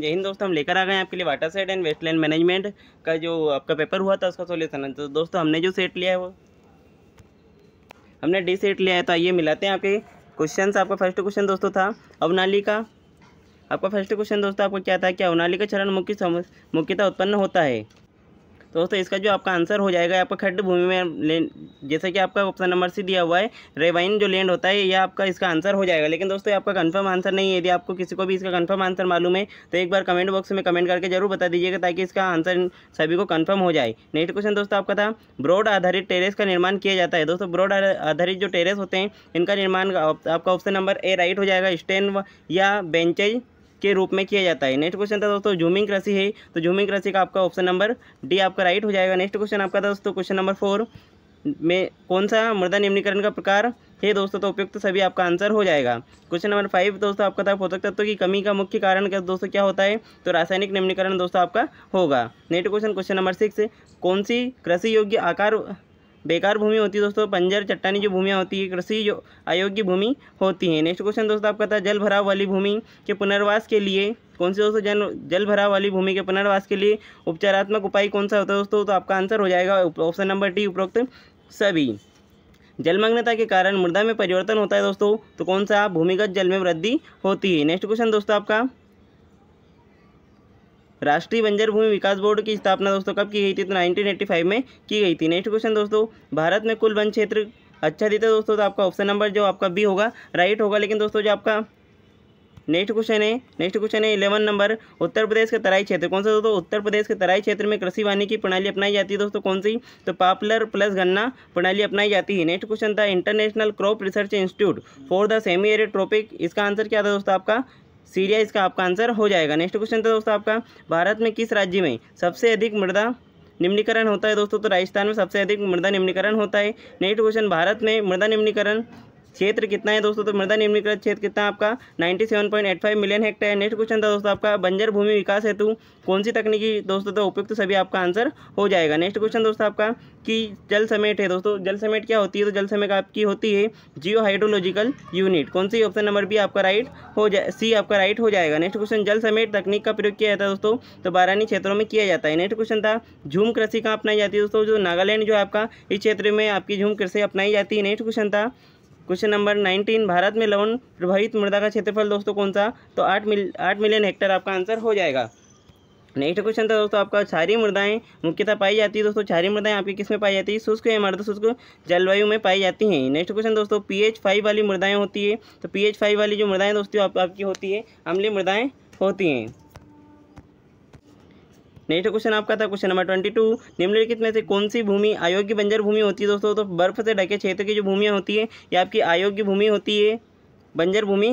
जय हिंद दोस्तों हम लेकर आ गए हैं आपके लिए watershed and wasteland management का जो आपका पेपर हुआ था उसका सोल्यूशन तो दोस्तों हमने जो सेट लिया है वो हमने डी सेट लिया है तो आइए मिलाते हैं आपके क्वेश्चन आपका फर्स्ट क्वेश्चन दोस्तों था अवनाली का आपका फर्स्ट क्वेश्चन दोस्तों आपको क्या था कि अवनाली का चरण मुख्य मुख्यतः उत्पन्न होता है तो दोस्तों इसका जो आपका आंसर हो जाएगा आपका खड्ड भूमि में जैसे कि आपका ऑप्शन नंबर सी दिया हुआ है रेवाइन जो लैंड होता है यह आपका इसका आंसर हो जाएगा लेकिन दोस्तों आपका कन्फर्म आंसर नहीं है यदि आपको किसी को भी इसका कन्फर्म आंसर मालूम है तो एक बार कमेंट बॉक्स में कमेंट करके जरूर बता दीजिएगा ताकि इसका आंसर सभी को कन्फर्म हो जाए नेक्स्ट क्वेश्चन दोस्तों आपका था ब्रॉड आधारित टेरेस का निर्माण किया जाता है दोस्तों ब्रॉड आधारित जो टेरेस होते हैं इनका निर्माण आपका ऑप्शन नंबर ए राइट हो जाएगा स्टैंड या बेंचेज के रूप में किया जाता है नेक्स्ट क्वेश्चन था दोस्तों जूमिंग कृषि है तो जूमिंग राशि का आपका ऑप्शन नंबर डी आपका राइट हो जाएगा नेक्स्ट क्वेश्चन आपका था दोस्तों क्वेश्चन नंबर फोर में कौन सा मृदा निम्नीकरण का प्रकार है दोस्तों तो उपयुक्त सभी आपका आंसर हो जाएगा क्वेश्चन नंबर फाइव दोस्तों आपका था पोषक तत्व की कमी का मुख्य कारण क्या दोस्तों क्या होता है तो रासायनिक निम्नीकरण दोस्तों आपका होगा next question question number six कौन सी कृषि योग्य आकार बेकार भूमि होती है दोस्तों पंजर चट्टानी जो भूमियाँ होती है कृषि जो अयोग्य भूमि होती है नेक्स्ट क्वेश्चन दोस्तों आपका था जल भराव वाली भूमि के पुनर्वास के लिए कौन से दोस्तों जन जल भराव वाली भूमि के पुनर्वास के लिए उपचारात्मक उपाय कौन सा होता है दोस्तों तो आपका आंसर हो जाएगा ऑप्शन नंबर टी उपरोक्त सभी जलमग्नता के कारण मृदा में परिवर्तन होता है दोस्तों तो कौन सा भूमिगत जल में वृद्धि होती है नेक्स्ट क्वेश्चन दोस्तों आपका राष्ट्रीय बंजर भूमि विकास बोर्ड की स्थापना दोस्तों कब की गई थी तो 1985 में की गई थी नेक्स्ट क्वेश्चन दोस्तों भारत में कुल वन क्षेत्र अच्छा देता है दोस्तों तो आपका ऑप्शन नंबर जो आपका बी होगा राइट होगा लेकिन दोस्तों जो आपका नेक्स्ट क्वेश्चन है नेक्स्ट क्वेश्चन है इलेवन नंबर उत्तर प्रदेश के तराई क्षेत्र कौन सा दोस्तों उत्तर प्रदेश के तराई क्षेत्र में कृषि वानी की प्रणाली अपनाई जाती है दोस्तों कौन सी तो पॉपुलर प्लस गन्ना प्रणाली अपनाई जाती है नेक्स्ट क्वेश्चन था International Crop Research Institute for the Semi Arid Tropic इसका आंसर क्या था दोस्तों आपका सीरिया इसका आपका आंसर हो जाएगा नेक्स्ट क्वेश्चन था दोस्तों आपका भारत में किस राज्य में सबसे अधिक मृदा निम्नीकरण होता है दोस्तों तो राजस्थान में सबसे अधिक मृदा निम्नीकरण होता है नेक्स्ट क्वेश्चन भारत में मृदा निम्नीकरण क्षेत्र कितना है दोस्तों तो मृदा निम्नीकृत क्षेत्र कितना आपका 97.85 मिलियन हेक्टेयर है नेक्स्ट क्वेश्चन था दोस्तों आपका बंजर भूमि विकास हेतु कौन सी तकनीकी दोस्तों तो उपयुक्त सभी आपका आंसर हो जाएगा नेक्स्ट क्वेश्चन दोस्तों आपका कि जल समेट है दोस्तों जल समेट क्या होती है तो जल समेट आपकी होती है जियो हाइड्रोलॉजिकल यूनिट कौन सी ऑप्शन नंबर बी आपका राइट हो जाए सी आपका राइट हो जाएगा नेक्स्ट क्वेश्चन जल समेट तकनीक का प्रयोग किया जाता है दोस्तों तो बारानी क्षेत्रों में किया जाता है नेक्स्ट क्वेश्चन था झूम कृषि कहाँ अपनाई जाती है दोस्तों जो नागालैंड जो आपका इस क्षेत्र में आपकी झूम कृषि अपनाई जाती है नेक्स्ट क्वेश्चन था क्वेश्चन नंबर नाइनटीन भारत में लवन प्रभावित मृदा का क्षेत्रफल दोस्तों कौन सा तो आठ मिल आठ मिलियन हेक्टर आपका आंसर हो जाएगा नेक्स्ट क्वेश्चन था दोस्तों आपका क्षारी मृदाएं मुख्यतः पाई जाती है दोस्तों क्षारी मृदाएं आपकी किस में पाई जाती है शुष्क या मर्द शुष्क जलवायु में पाई जाती हैं नेक्स्ट क्वेश्चन दोस्तों पीएच फाइव वाली मृदाएं होती है तो पीएच फाइव वाली जो मृदाएं दोस्तों आप, आपकी होती है अमली मृदाएं होती हैं नेक्स्ट क्वेश्चन आपका था क्वेश्चन नंबर ट्वेंटी टू निम्नलिखित में से कौन सी भूमि अयोग्य बंजर भूमि होती है दोस्तों तो बर्फ से ढके क्षेत्र की जो भूमियाँ होती है ये आपकी अयोग्य भूमि होती है बंजर भूमि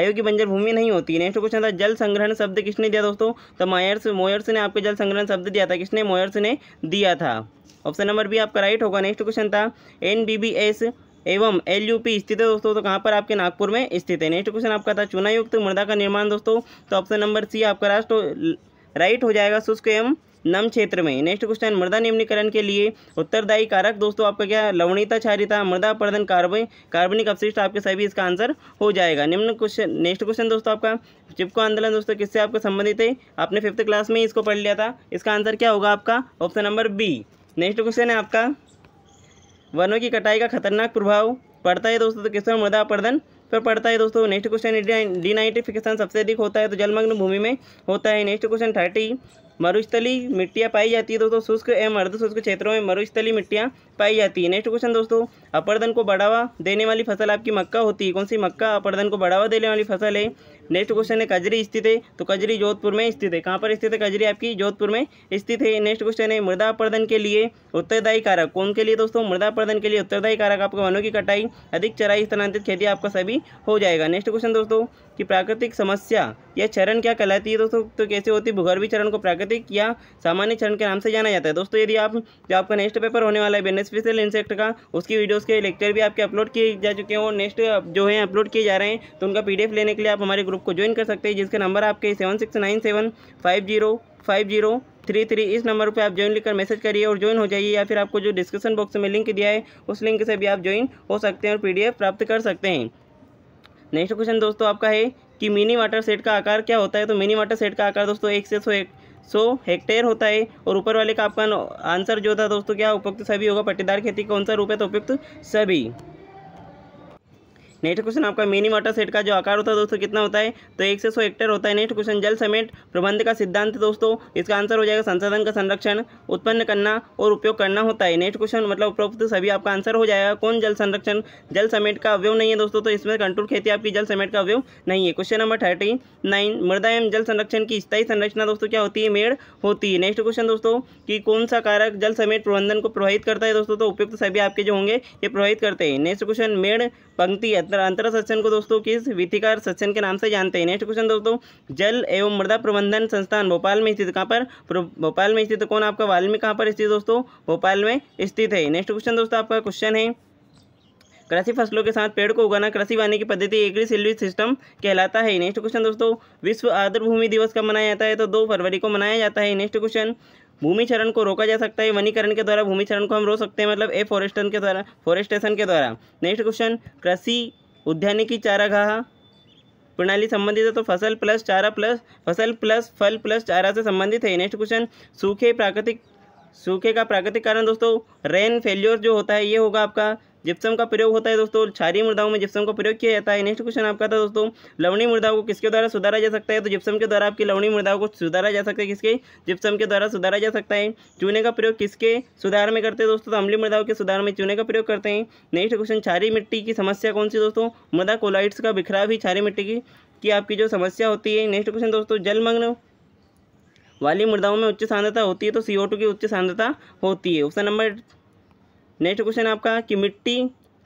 अयोग्य बंजर भूमि नहीं होती नेक्स्ट क्वेश्चन था जल संग्रहण शब्द किसने दिया दोस्तों तो मायर्स मोयर्स ने आपको जल संग्रहण शब्द दिया था किसने मोयर्स ने दिया था ऑप्शन नंबर बी आपका राइट होगा नेक्स्ट क्वेश्चन था एन बी बी एस एवं एल यू पी स्थित है दोस्तों तो कहाँ पर आपके नागपुर में स्थित है नेक्स्ट क्वेश्चन आपका था चुनायुक्त मृदा का निर्माण दोस्तों तो ऑप्शन नंबर सी आपका राष्ट्र राइट हो जाएगा शुष्क एवं नम क्षेत्र में नेक्स्ट क्वेश्चन मृदा निम्नीकरण के लिए उत्तरदायी कारक दोस्तों आपका क्या लवणीता क्षारिता मृदा प्रदन कार्बन कार्बनिक अपशिष्ट आपके सभी इसका आंसर हो जाएगा निम्न क्वेश्चन नेक्स्ट क्वेश्चन दोस्तों आपका चिपको आंदोलन दोस्तों किससे आपका संबंधित है आपने फिफ्थ क्लास में इसको पढ़ लिया था इसका आंसर क्या होगा आपका option number B next question है आपका वनों की कटाई का खतरनाक प्रभाव पड़ता है दोस्तों तो किस मृदा प्रदन पर पड़ता है दोस्तों नेक्स्ट क्वेश्चन डिनाइटिफिकेशन सबसे अधिक होता है तो जलमग्न भूमि में होता है नेक्स्ट क्वेश्चन थर्टी मरुस्थली मिट्टियाँ पाई जाती है दोस्तों शुष्क एवं अर्धशुष्क क्षेत्रों में मरुस्थली मिट्टियाँ पाई जाती है नेक्स्ट क्वेश्चन दोस्तों अपर्दन को बढ़ावा देने वाली फसल आपकी मक्का होती है कौन सी मक्का अपर्दन को बढ़ावा देने वाली फसल है नेक्स्ट क्वेश्चन है कजरी स्थित है तो कजरी जोधपुर में स्थित है कहाँ पर स्थित है कजरी आपकी जोधपुर में स्थित है नेक्स्ट क्वेश्चन है मृदा अपर्दन के लिए उत्तरदायी कारक कौन के लिए दोस्तों मृदा अपर्दन के लिए उत्तरदायी कारक आपको वनों की कटाई अधिक चराई स्थानांतरित खेती आपका सभी हो जाएगा नेक्स्ट क्वेश्चन दोस्तों की प्राकृतिक समस्या या चरण क्या कहलाती है दोस्तों तो कैसे होती है भूगर्भी चरण को प्राकृतिक प्राकृतिक या सामान्य चरण के नाम से जाना जाता है दोस्तों यदि आप जो आपका नेक्स्ट पेपर होने वाला है बेनिफिशियल इंसेक्ट का उसकी वीडियोज़ के लेक्चर भी आपके अपलोड किए जा चुके हैं और नेक्स्ट जो है अपलोड किए जा रहे हैं तो उनका पी लेने के लिए आप हमारे ग्रुप को ज्वाइन कर सकते हैं जिसका नंबर आपके seven six nine seven five zero five zero three three इस नंबर पे आप ज्वाइन लिखकर मैसेज करिए और ज्वाइन हो जाइए या फिर आपको जो डिस्क्रिप्शन बॉक्स में लिंक दिया है उस लिंक से भी आप ज्वाइन हो सकते हैं और पीडीएफ प्राप्त कर सकते हैं नेक्स्ट क्वेश्चन दोस्तों आपका है कि मिनी वाटर सेट का आकार क्या होता है तो मिनी वाटर सेट का आकार दोस्तों एक से सौ एक सो हेक्टेयर होता है और ऊपर वाले का आपका आंसर जो था दोस्तों क्या उपयुक्त सभी होगा पट्टीदार खेती कौन सा रूप है तो उपयुक्त सभी नेक्स्ट क्वेश्चन आपका मिनी वाटर सेट का जो आकार होता है दोस्तों कितना होता है तो एक से सौ हेक्टेयर होता है नेक्स्ट क्वेश्चन जल समेट प्रबंध का सिद्धांत दोस्तों इसका आंसर हो जाएगा संसाधन का संरक्षण उत्पन्न करना और उपयोग करना होता है नेक्स्ट क्वेश्चन मतलब उपरोक्त सभी आपका आंसर हो जाएगा कौन जल संरक्षण जल समेट का अवयव नहीं है दोस्तों तो इसमें कंट्रोल खेती आपकी जल समेट का अवयव नहीं है क्वेश्चन नंबर थर्टी नाइन मृदा एवं जल संरक्षण की स्थायी संरचना दोस्तों क्या होती है मेड़ होती है नेक्स्ट क्वेश्चन दोस्तों कि कौन सा कारक जल समेट प्रबंधन को प्रभावित करता है दोस्तों तो उपयुक्त सभी आपके जो होंगे ये प्रभावित करते हैं नेक्स्ट क्वेश्चन मेड़ पंक्ति अंतर संस्थान को दोस्तों किस विथिकार संस्थान के नाम से जानते हैं नेक्स्ट क्वेश्चन दोस्तों जल एवं मृदा प्रबंधन संस्थान भोपाल में स्थित कहाँ पर भोपाल में स्थित कौन आपका वाल्मीकि कहाँ पर स्थित दोस्तों भोपाल में स्थित है नेक्स्ट क्वेश्चन दोस्तों आपका क्वेश्चन है कृषि फसलों के साथ पेड़ को उगाना कृषि वाने की पद्धति एग्री सिल्वी सिस्टम कहलाता है नेक्स्ट क्वेश्चन दोस्तों विश्व आर्द्र भूमि दिवस कब मनाया जाता है तो दो फरवरी को मनाया जाता है नेक्स्ट क्वेश्चन भूमि चरण को रोका जा सकता है वनीकरण के द्वारा भूमि चरण को हम रोक सकते हैं मतलब ए फॉरेस्टन के द्वारा फॉरेस्टेशन के द्वारा नेक्स्ट क्वेश्चन कृषि उद्यानिकी चारागाह प्रणाली संबंधित है तो फसल प्लस चारा प्लस फसल प्लस फल प्लस चारा से संबंधित है नेक्स्ट क्वेश्चन सूखे प्राकृतिक सूखे का प्राकृतिक कारण दोस्तों रेन फेल्योर जो होता है ये होगा आपका जिप्सम का प्रयोग होता है दोस्तों छारी मुर्दाओं में जिप्सम का प्रयोग किया जाता है नेक्स्ट क्वेश्चन आपका था दोस्तों लवणी मृदाओं को किसके द्वारा सुधारा जा सकता है तो जिप्सम के द्वारा आपकी लवणी मृदाओं को सुधारा जा सकता है किसके जिप्सम के द्वारा सुधारा जा सकता है चूने का प्रयोग किसके सुधार में करते हैं दोस्तों तो अम्लीय मृदाओं के सुधार में चूने का प्रयोग करते हैं नेक्स्ट क्वेश्चन छारी मिट्टी की समस्या कौन सी दोस्तों मृदा कोलाइट्स का बिखराव ही छारी मिट्टी की कि आपकी जो समस्या होती है नेक्स्ट क्वेश्चन दोस्तों जलमग्न वाली मृदाओं में उच्च सांद्रता होती है तो सी की उच्च सांद्रता होती है ऑप्शन नंबर नेक्स्ट क्वेश्चन आपका कि मिट्टी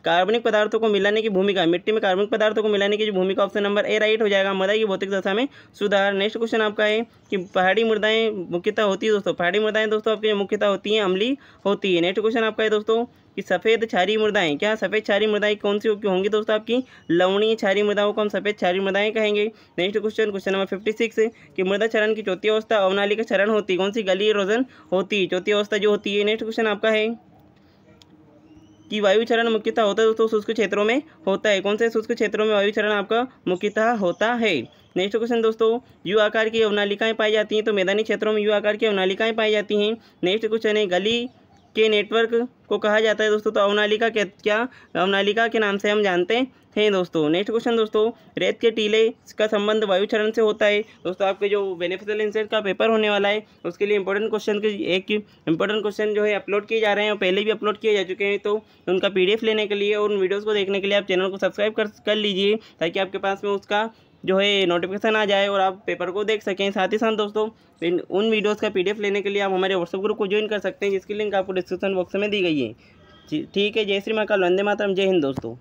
कार्बनिक पदार्थों को मिलाने की भूमिका मिट्टी में कार्बनिक पदार्थों को मिलाने की जो भूमिका ऑप्शन नंबर ए राइट हो जाएगा मदा की भौतिक दशा में सुधार नेक्स्ट क्वेश्चन आपका है कि पहाड़ी मृदाएं मुख्यता होती है दोस्तों पहाड़ी मृदाएं दोस्तों आपकी मुख्यता होती हैं अमली होती है नेक्स्ट क्वेश्चन आपका है दोस्तों कि सफ़ेद छारी मृदाएं क्या सफ़ेद छारी मृदाएं कौन सी होंगी दोस्तों आपकी लवणीय छारी मृदाओं को हम सफ़ेद छारी मृदाएं कहेंगे next question question number fifty six कि मृदा चरण की चौथी अवस्था अवनाली का चरण होती है कौन सी गली रोजन होती है चौथी अवस्था जो होती है नेक्स्ट क्वेश्चन आपका है कि वायुचरण मुख्यतः होता है दोस्तों शुष्क क्षेत्रों में होता है कौन से शुष्क क्षेत्रों में वायुचरण आपका मुख्यतः होता है नेक्स्ट क्वेश्चन दोस्तों यू आकार की अवनालिकाएं पाई जाती हैं तो मैदानी क्षेत्रों में यू आकार की अवनालिकाएं पाई जाती हैं नेक्स्ट क्वेश्चन है गली के नेटवर्क को कहा जाता है दोस्तों तो अवनालिका क्या क्या अवनालिका के नाम से हम जानते हैं दोस्तों नेक्स्ट क्वेश्चन दोस्तों रेत के टीले का संबंध वायुचरण से होता है दोस्तों आपके जो बेनिफिशियल इंसेंट का पेपर होने वाला है उसके लिए इंपॉर्टेंट क्वेश्चन के एक इंपॉर्टेंट क्वेश्चन जो है अपलोड किए जा रहे हैं और पहले भी अपलोड किए जा चुके हैं तो उनका पी लेने के लिए और उन वीडियोज़ को देखने के लिए आप चैनल को सब्सक्राइब कर कर लीजिए ताकि आपके पास में उसका जो है नोटिफिकेशन आ जाए और आप पेपर को देख सकें साथ ही साथ दोस्तों उन वीडियोस का पीडीएफ लेने के लिए आप हमारे व्हाट्सअप ग्रुप को ज्वाइन कर सकते हैं जिसकी लिंक आपको डिस्क्रिप्शन बॉक्स में दी गई है ठीक है जय श्री महाकाल वंदे मातरम जय हिंद दोस्तों